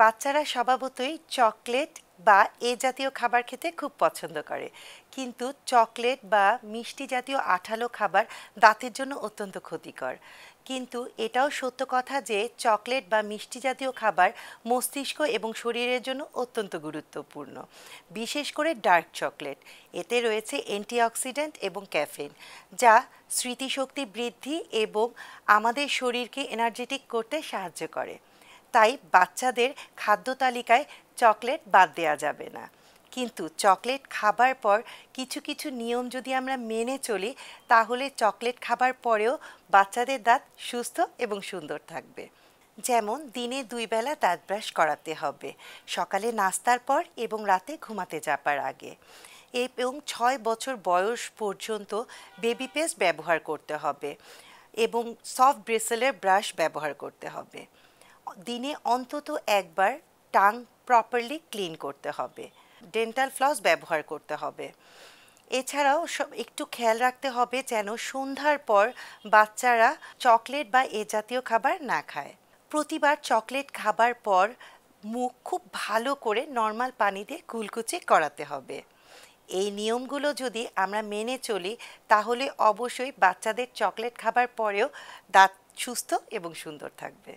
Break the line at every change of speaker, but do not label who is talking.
বাচ্চারা স্বভাবতই চকলেট বা এ জাতীয় খাবার খেতে খুব পছন্দ করে কিন্তু চকলেট বা মিষ্টি জাতীয় আঠালো খাবার দাঁতের জন্য অত্যন্ত ক্ষতিকর কিন্তু এটাও সত্য কথা যে চকলেট বা মিষ্টি জাতীয় খাবার মস্তিষ্ক এবং শরীরের জন্য অত্যন্ত গুরুত্বপূর্ণ বিশেষ করে ডার্ক চকলেট এতে রয়েছে অ্যান্টিঅক্সিডেন্ট এবং ক্যাফেন যা স্মৃতিশক্তি বৃদ্ধি এবং আমাদের শরীরকে এনার্জেটিক করতে সাহায্য করে তাই বাচ্চাদের খাদ্য তালিকায় চকলেট বাদ দেওয়া যাবে না কিন্তু চকলেট খাবার পর কিছু কিছু নিয়ম যদি আমরা মেনে চলি তাহলে চকলেট খাবার পরেও বাচ্চাদের দাঁত সুস্থ এবং সুন্দর থাকবে যেমন দিনে দুই বেলা দাঁত ব্রাশ করাতে হবে সকালে নাস্তার পর এবং রাতে ঘুমাতে যাবার আগে এবং ছয় বছর বয়স পর্যন্ত বেবি পেস্ট ব্যবহার করতে হবে এবং সফট ব্রেসেলের ব্রাশ ব্যবহার করতে হবে দিনে অন্তত একবার টাং প্রপারলি ক্লিন করতে হবে ডেন্টাল ফ্লস ব্যবহার করতে হবে এছাড়াও সব একটু খেয়াল রাখতে হবে যেন সন্ধ্যার পর বাচ্চারা চকলেট বা এ জাতীয় খাবার না খায় প্রতিবার চকলেট খাবার পর মুখ খুব ভালো করে নর্মাল পানি দিয়ে কুলকুচি করাতে হবে এই নিয়মগুলো যদি আমরা মেনে চলি তাহলে অবশ্যই বাচ্চাদের চকলেট খাবার পরেও দাঁত সুস্থ এবং সুন্দর থাকবে